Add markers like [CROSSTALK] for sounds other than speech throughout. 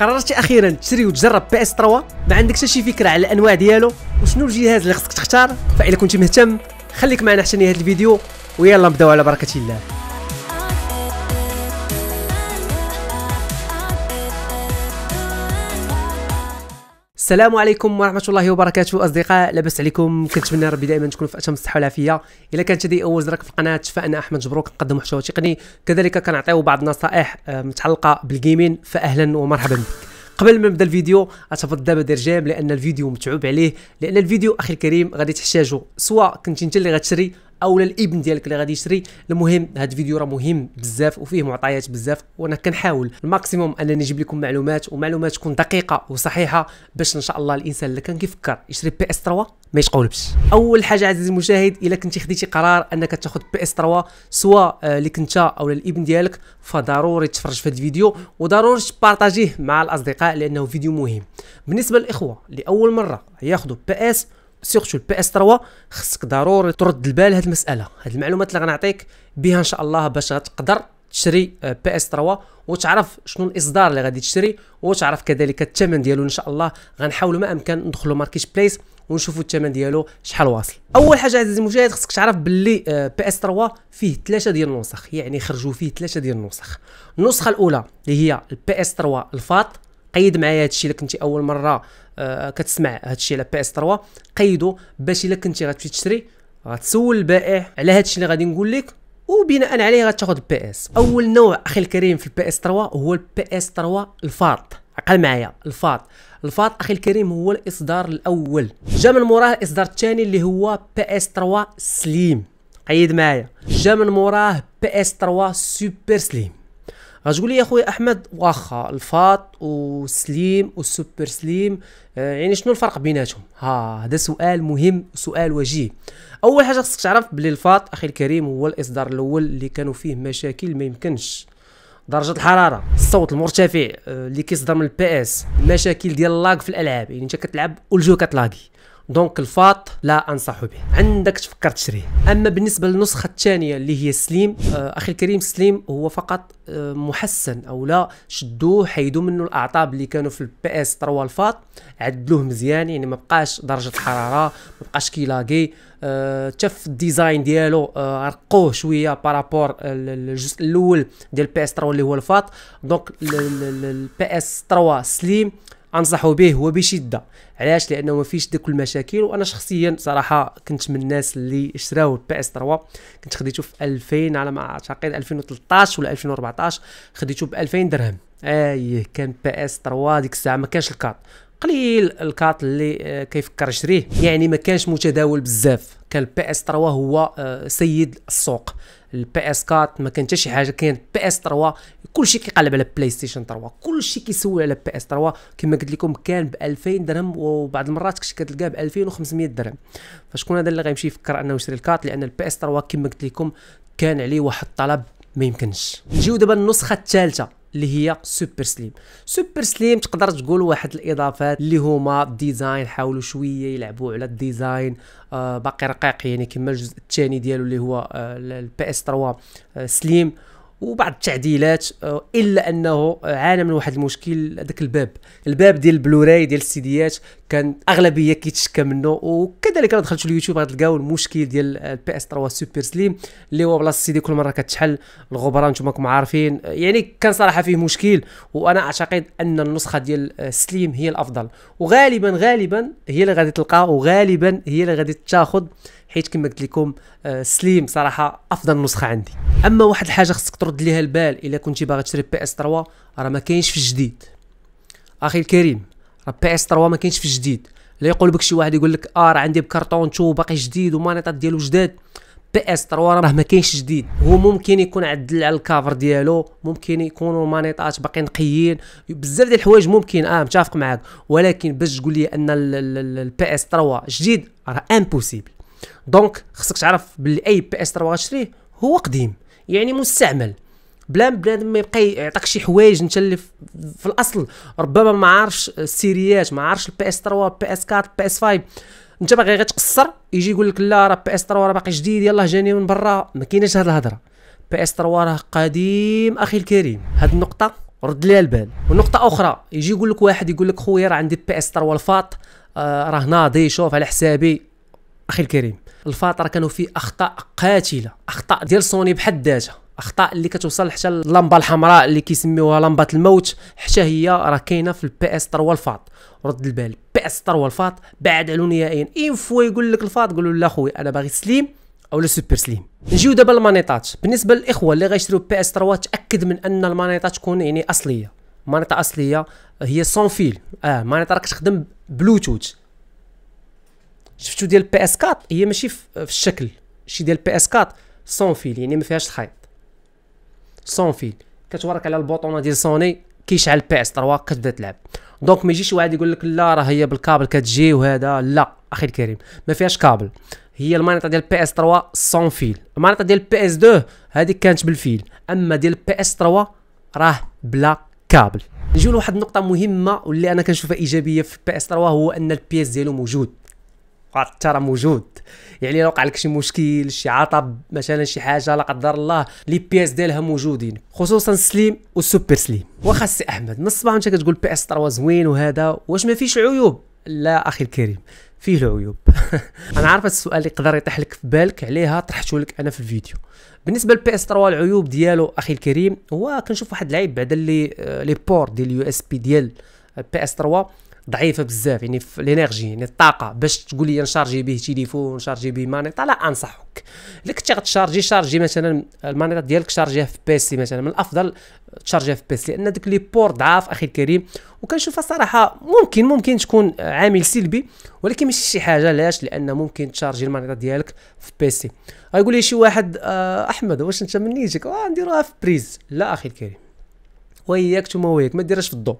قررت اخيرا تشري وتجرب بي اس 3 ما عندك حتى شي فكره على الانواع ديالو وشنو الجهاز اللي خصك تختار فإلا كنت مهتم خليك معنا حتى نهايه الفيديو ويلا نبداو على بركه الله السلام عليكم ورحمه الله وبركاته اصدقاء لاباس عليكم كنتمنى ربي دائما تكونوا في اتم الصحه والعافيه الا كانت هذه اول زرك في القناه فانا احمد جبروك نقدم محتوى تقني كذلك كنعطيو بعض النصائح آه، متعلقه بالجيمين فاهلا ومرحبا بك قبل ما نبدا الفيديو اتفضل دابا دير جيم لان الفيديو متعوب عليه لان الفيديو اخي الكريم غادي تحتاجه سواء كنت انت اللي غتشري او للابن ديالك اللي غادي يشري المهم هذا الفيديو راه مهم بزاف وفيه معطيات بزاف وانا كنحاول الماكسيموم انني نجيب لكم معلومات ومعلومات تكون دقيقه وصحيحه باش ان شاء الله الانسان اللي كان كيفكر يشري بي اس 3 ما يتقولبش اول حاجه عزيزي المشاهد الا كنتي خديتي قرار انك تاخذ بي اس 3 سواء لك آه، انت او للابن ديالك فضروري تفرج في هذا الفيديو وضروري تبارطاجيه مع الاصدقاء لانه فيديو مهم بالنسبه للاخوه لاول مره ياخذوا بي اس سيرتو البي اس 3 خصك ضروري ترد البال هذه المساله هذه المعلومات اللي غنعطيك بها ان شاء الله باش تقدر تشري آه، بي اس 3 وتعرف شنو الاصدار اللي غادي تشري وتعرف كذلك الثمن ديالو ان شاء الله غنحاولوا ما امكن ندخلوا ماركت بليس ونشوفوا الثمن ديالو شحال واصل اول حاجه عزيزي المشاهد خصك تعرف باللي آه، بي اس 3 فيه ثلاثه ديال النسخ يعني خرجوا فيه ثلاثه ديال النسخ النسخه الاولى اللي هي البي اس 3 الفاط قيد معايا هادشي الا كنتي اول مره آه، كتسمع هادشي على بي اس 3 قيدو باش الا كنتي غتمشي تشري غتسول البائع على هادشي اللي غادي نقول لك وبناء عليه غتاخذ بي اس اول نوع اخي الكريم في البي اس 3 هو البي اس 3 الفاط عقل معايا الفاط الفاط اخي الكريم هو الاصدار الاول جا من موراه الاصدار الثاني اللي هو بي اس 3 سليم قيد معايا جا من موراه بي اس 3 سوبر سليم غتقول لي يا خويا احمد واخا الفاط وسليم والسوبر سليم آه، يعني شنو الفرق بيناتهم ها هذا سؤال مهم سؤال وجيه اول حاجه خصك تعرف بلي الفاط اخي الكريم هو الاصدار الاول اللي كانوا فيه مشاكل ما يمكنش درجه الحراره الصوت المرتفع آه، اللي كيصدر من البي اس المشاكل ديال اللاك في الالعاب يعني انت كتلعب والجو كتلاقي دونك الفاط لا انصح به عندك تفكر تشريه اما بالنسبه للنسخه الثانيه اللي هي سليم آه اخي الكريم سليم هو فقط آه محسن او لا شدوه حيدوا منه الاعطاب اللي كانوا في البي اس 3 الفاط عدلوه مزيان يعني ما بقاش درجه حراره ما بقاش كيلاقي آه تف الديزاين ديالو آه رقوه شويه بارابور الجزء الاول ديال البي اس 3 اللي هو الفاط دونك البي اس 3 سليم انصح به وبشده علاش لانه ما فيش ديك المشاكل وانا شخصيا صراحه كنت من الناس اللي شراو البي اس 3 كنت خديته في 2000 على ما اعتقد 2013 ولا 2014 خديته ب 2000 درهم ايه كان بي اس 3 ديك الساعه ما كانش الكارت قليل الكارت اللي آه، كيفكر يشريه يعني ما كانش متداول بزاف كان البي اس 3 هو آه، سيد السوق البي اس 4 ما كانت حتى شي حاجه كاين بي اس 3 كلشي كيقلب على بلاي ستيشن 3 كلشي كيسول على بي اس 3 كما قلت لكم كان ب 2000 درهم وبعض المرات كنت كتلقاه ب 2500 درهم فشكون هذا اللي غيمشي يفكر انه يشري الكارت لان البي اس 3 كما قلت لكم كان عليه واحد الطلب ما يمكنش نجيو دابا النسخه الثالثه اللي هي سوبر سليم سوبر سليم تقدر تقول واحد الاضافات اللي هما ديزاين حاولوا شويه يلعبوا على الديزاين آه باقي رقيق يعني كما الجزء الثاني ديالو اللي هو البي اس 3 سليم وبعض التعديلات آه، الا انه عانى من واحد المشكل داك الباب الباب ديال البلوراي ديال السيديات كان اغلبيه كيتشكى منه وكذلك راه دخلتوا اليوتيوب غتلقاو المشكل ديال البي اس 3 سوبر سليم اللي هو بلاصه سيدي كل مره كتشحل الغبره نتوما راكم عارفين يعني كان صراحه فيه مشكل وانا اعتقد ان النسخه ديال سليم هي الافضل وغالبا غالبا هي اللي غادي تلقى وغالبا هي اللي غادي تاخذ حيت كما قلت لكم سليم آه، صراحه افضل نسخه عندي اما واحد الحاجه خصك ترد ليها البال الا كنتي باغي تشري بي اس 3 راه ما كاينش في الجديد اخي الكريم بي اس 3 ما كاينش في الجديد لا يقول بك شي واحد يقول لك اه راه عندي بكرتون تو باقي جديد ومانيطات ديالو جداد بي اس 3 راه ما كاينش جديد هو ممكن يكون عدل على الكافر ديالو ممكن يكونوا مانيطات باقي نقيين بزاف ديال الحوايج ممكن اه متفق معاك ولكن باش تقول لي ان البي اس 3 جديد راه امبوسيبل دونك خصك تعرف بلي اي بي اس 3 غتشريه هو قديم يعني مستعمل بلا بنادم ما يبقى يعطيك شي حوايج انت اللي في الاصل ربما ما عارفش السيريات ما عارفش البي اس 3 البي اس 4 البي اس 5 انت باغي غير تقصر يجي يقول لك لا راه بي اس 3 راه باقي جديد يلاه جاني من برا ما كايناش هاد الهضره بي اس 3 راه قديم اخي الكريم هاد النقطه رد ليها البال ونقطه اخرى يجي يقول لك واحد يقول لك خويا راه عندي بي اس 3 الفاط راه ناضي شوف على حسابي اخي الكريم الفاط راه كانوا فيه اخطاء قاتله اخطاء ديال سوني بحد ذاتها اخطاء اللي كتوصل حتى اللمبه الحمراء اللي كيسميوها لمبه الموت حتى هي راه كاينه في البي اس 3 والفات رد البال بي اس 3 والفات بعد علو نهائيا اين فوا يقول لك الفاط قول له لا خويا انا باغي سليم او سوبر سليم نجيو دابا للمانيطات بالنسبه للاخوه اللي غيشريو بي اس 3 تاكد من ان المانيطه تكون يعني اصليه مانيطه اصليه هي سون فيل اه مانيطه راك تخدم بلوتوث شفتو ديال بي اس 4 هي ماشي في الشكل شي ديال بي اس 4 سون فيل يعني ما فيهاش الخيط سون فيل كتورك على البوطونه ديال سوني كيشعل بي اس 3 كتبدا تلعب دونك ما يجيش واحد يقول لك لا راه هي بالكابل كتجي وهذا لا اخي الكريم ما فيهاش كابل هي المانيطه ديال بي اس 3 سون فيل المانيطه ديال بي اس 2 هذيك كانت بالفيل اما ديال بي اس 3 راه بلا كابل نجيو لواحد النقطه مهمه واللي انا كنشوفها ايجابيه في بي اس 3 هو ان البي اس ديالو موجود حتى راه موجود يعني لو وقع لك شي مشكل شي عطب مثلا شي حاجه لا قدر الله لي بياس ديالها موجودين خصوصا سليم والسوبر سليم واخا السي احمد من الصباح انت كتقول بي اس 3 زوين وهذا واش ما فيش عيوب لا اخي الكريم فيه العيوب [LAUGHS] انا عارف السؤال اللي يقدر يطيح لك في بالك عليها طرحته لك انا في الفيديو بالنسبه للبي اس 3 العيوب ديالو اخي الكريم هو كنشوف واحد العيب بعد اللي آه، لي بور ديال اليو اس بي ديال بي اس 3 ضعيفه بزاف يعني في الانرجي يعني الطاقه باش تقول لي نشارجي به تليفون نشارجي به مانيطا لا انصحك الا كنتي غتشارجي شارجي مثلا المانيطا ديالك شارجيها في بيسي مثلا من الافضل تشارجيها في بيسي لان ديك لي بور ضعاف اخي الكريم وكنشوفها صراحه ممكن ممكن تكون عامل سلبي ولكن ماشي شي حاجه علاش لان ممكن تشارجي المانيطا ديالك في بيسي غيقول لي شي واحد آه احمد واش انت من نيتك آه، نديروها في بريز لا اخي الكريم وياك ثم وياك ما ديرهاش في الضوء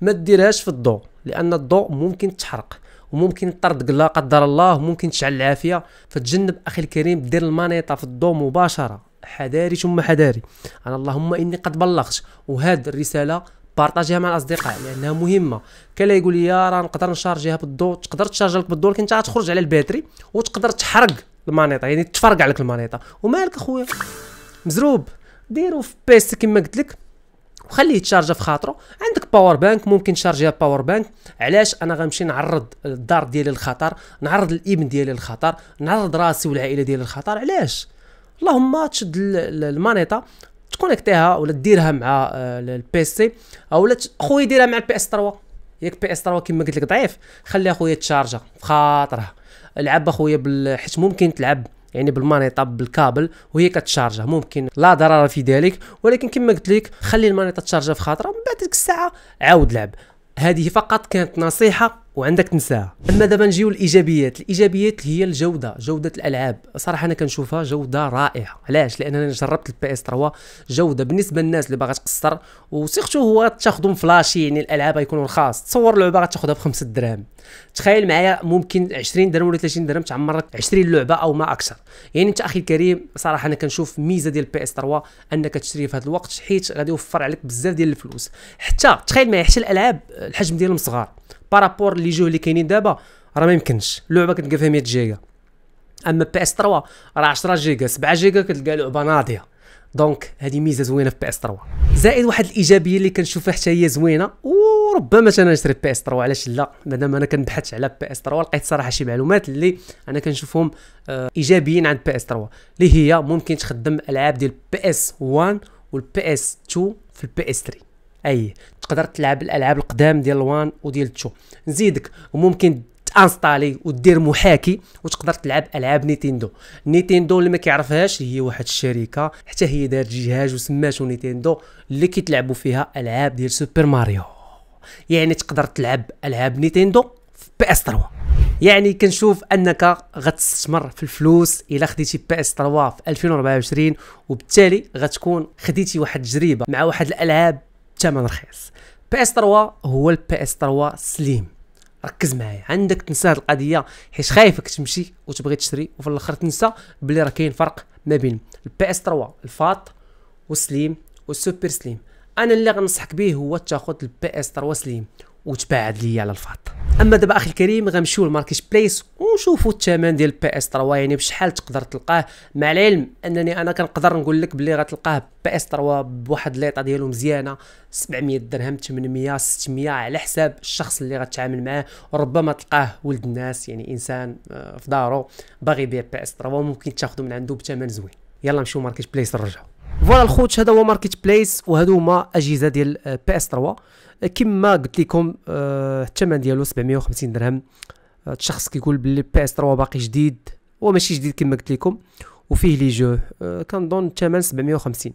ما ديرهاش في الضوء لان الضوء ممكن تحرق وممكن طرد لا قدر الله ممكن تشعل العافيه فتجنب اخي الكريم دير المانيطه في الضوء مباشره حذاري ثم حذاري انا اللهم اني قد بلغت وهذه الرساله بارطاجيها مع الاصدقاء لانها مهمه كلا يقول لي راه نقدر نشارجيها بالضوء تقدر تشارج لك بالضوء لكن انت تخرج على الباتري وتقدر تحرق المانيطه يعني تفرقع لك المانيطه ومالك اخويا مزروب ديرو في بيس كما قلت لك وخليه يتشارجا في خاطره عندك باور بانك ممكن تشارجيها باور بانك علاش انا غنمشي نعرض الدار ديالي للخطر نعرض الابن ديالي للخطر نعرض راسي والعائله ديالي للخطر علاش اللهم تشد المانيطه تكونكتيها ولا ديرها مع آه، البي سي اولا خويا ديرها مع البي اس 3 ياك بي اس 3 كما قلت لك ضعيف خليها خويا تشارجا في خاطرها العب اخويا بال... حيت ممكن تلعب يعني بالمانيطه بالكابل وهي كتشارجه ممكن لا ضرر في ذلك ولكن كما قلت لك خلي المانيطا تشارجه في خاطره من بعد ديك الساعه عاود لعب هذه فقط كانت نصيحه وعندك تنساها اما دابا نجيو الايجابيات الايجابيات هي الجوده جوده الالعاب صراحه انا كنشوفها جوده رائعه علاش لان انا جربت البي اس 3 جوده بالنسبه للناس اللي باغا تقصر وسيرتو هو تاخذهم فلاشي يعني الالعاب غيكونوا رخاص تصور لعبه غتاخذها ب 5 دراهم تخيل معايا ممكن 20 درهم ولا 30 درهم تعمر لك 20 لعبه او ما اكثر يعني انت اخي الكريم صراحه انا كنشوف ميزه ديال البي اس 3 انك تشتري في هذا الوقت حيت غادي يوفر عليك بزاف ديال الفلوس حتى تخيل معايا حتى الالعاب الحجم ديالهم صغار بارابور لي جو اللي كاينين دابا راه ما يمكنش اللعبه كتلقى فيها 100 جيجا اما بي اس 3 راه 10 جيجا 7 جيجا كتلقى لعبه ناضيه دونك هذه ميزه زوينه في بي اس 3 زائد واحد الايجابيه اللي كنشوفها حتى هي زوينه وربما انا نشري بي اس 3 علاش لا مادام انا كنبحث على بي اس 3 لقيت صراحه شي معلومات اللي انا كنشوفهم آه، ايجابيين عند بي اس 3 اللي هي ممكن تخدم العاب ديال بي اس 1 والبي اس 2 في البي اس 3 اي تقدر تلعب الالعاب القدام ديال الوان وديال تشو نزيدك وممكن تانستالي ودير محاكي وتقدر تلعب العاب نينتندو نينتندو اللي ما كيعرفهاش هي واحد الشركه حتى هي دارت جهاز وسماتو نينتندو اللي كيتلعبوا فيها العاب ديال سوبر ماريو يعني تقدر تلعب العاب نينتندو في بي اس 3 يعني كنشوف انك غتستثمر في الفلوس الا خديتي بي اس 3 في 2024 وبالتالي غتكون خديتي واحد التجربه مع واحد الالعاب بثمن رخيص بي اس 3 هو البي اس 3 سليم ركز معايا عندك تنسى هذه القضيه حيت خايفك تمشي وتبغي تشري وفي الاخر تنسى بلي راه كاين فرق ما بين البي اس 3 الفات والسليم والسوبر سليم انا اللي غنصحك به هو تاخذ البي اس 3 سليم وتباعد ليا على الفاط اما دابا اخي الكريم غنمشيو لماركت بليس ونشوفوا الثمن ديال بي اس 3 يعني بشحال تقدر تلقاه مع العلم انني انا كنقدر نقول لك بلي غتلقاه بي اس 3 بواحد ليطه ديالو مزيانه 700 درهم 800 600 على حساب الشخص اللي غتعامل معاه وربما تلقاه ولد الناس يعني انسان آه، في دارو باغي يبيع بي اس 3 وممكن تاخذو من عنده بثمن زوين يلا نمشيو ماركت بليس نرجعوا فوالا الخوت هذا هو ماركت بليس وهذو هما اجهزه ديال آه، بي اس 3 كما قلت لكم آه، الثمن ديالو 750 درهم شخص كيقول بلي بي اس 3 باقي جديد وماشي جديد كما قلت لكم وفيه لي جو آه، كنظن الثمن 750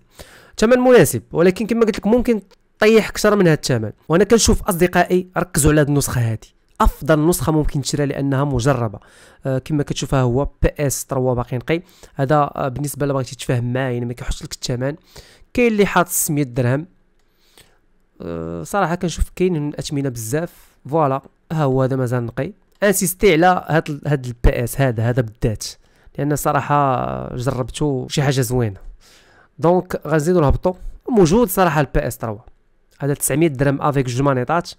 ثمن مناسب ولكن كما قلت لك ممكن طيح اكثر من هذا الثمن وانا كنشوف اصدقائي ركزوا على هذه النسخه هذه افضل نسخه ممكن تشريها لانها مجربه آه كما كتشوفها هو بي اس 3 باقي نقي هذا آه بالنسبه لبغيتي تفهم معايا يعني ما كيحطش لك الثمن كاين اللي حاط 600 درهم آه، صراحه كنشوف كاين الاثمنه بزاف فوالا ها هو هذا مازال نقي انسيستي على هاد هاد البي اس هذا هذا بالذات لان صراحه جربته شي حاجه زوينه دونك غنزيدو نهبطو موجود صراحه البي اس 3 هذا 900 درهم افيك جوج مانيطات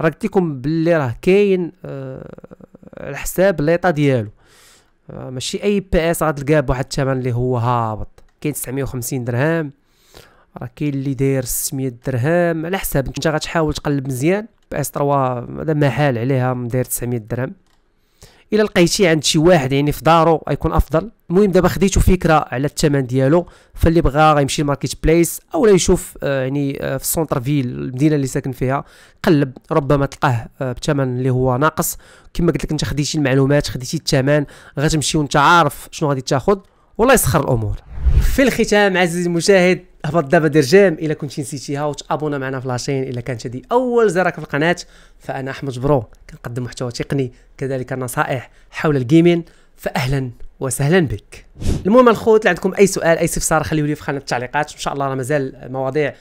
راه قلت لكم باللي راه كاين أه على حساب ليطا ديالو أه ماشي اي بي اس غتلقاه بواحد الثمن اللي هو هابط كاين 950 درهم راه كاين اللي داير 600 درهم على حساب انت غتحاول تقلب مزيان باس 3 هذا محال عليها داير 900 درهم الا لقيتي عند شي واحد يعني في دارو غيكون افضل المهم دابا خديتو فكره على الثمن ديالو فاللي بغى غيمشي لماركت بليس اولا يشوف آه، يعني آه، في السونتر فيل المدينه اللي ساكن فيها قلب ربما تلقاه آه، بثمن اللي هو ناقص كما قلت لك انت خديتي المعلومات خديتي الثمن غتمشي وانت عارف شنو غادي تاخذ والله يسخر الامور في الختام عزيزي المشاهد هبط دابا دير جيم الا كنتي نسيتيها وتابونا معنا في لاشين الا كانت هذه اول زرارك في القناه فانا احمد جبرو كنقدم محتوى تقني كذلك نصائح حول الجيمين فاهلا وسهلا بك المهم الخوت اللي عندكم اي سؤال اي استفسار خليه لي في خانه التعليقات ان شاء الله راه مازال مواضيع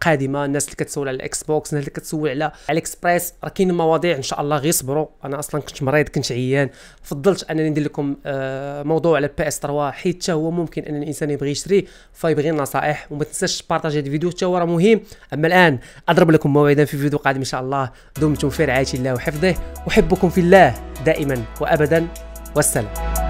قادمه الناس اللي كتسول على الاكس بوكس الناس اللي كتسول على الاكسبريس راه كاين مواضيع ان شاء الله غير صبروا انا اصلا كنت مريض كنت عيان فضلت انني ندير لكم آه، موضوع على بي اس 3 حيت حتى هو ممكن ان الانسان يبغي يشري فيبغي النصائح وما تنساش بارطاجي هذا الفيديو حتى هو راه مهم اما الان اضرب لكم موعدا في فيديو قادم ان شاء الله دمتم في رعايه الله وحفظه احبكم في الله دائما وابدا والسلام